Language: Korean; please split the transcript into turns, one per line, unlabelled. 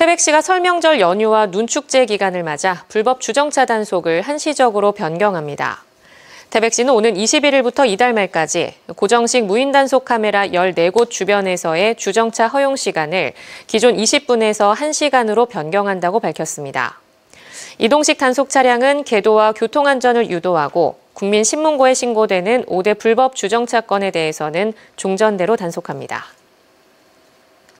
태백시가 설명절 연휴와 눈축제 기간을 맞아 불법 주정차 단속을 한시적으로 변경합니다. 태백시는 오는 21일부터 이달 말까지 고정식 무인단속 카메라 14곳 주변에서의 주정차 허용 시간을 기존 20분에서 1시간으로 변경한다고 밝혔습니다. 이동식 단속 차량은 궤도와 교통안전을 유도하고 국민신문고에 신고되는 5대 불법 주정차 건에 대해서는 종전대로 단속합니다.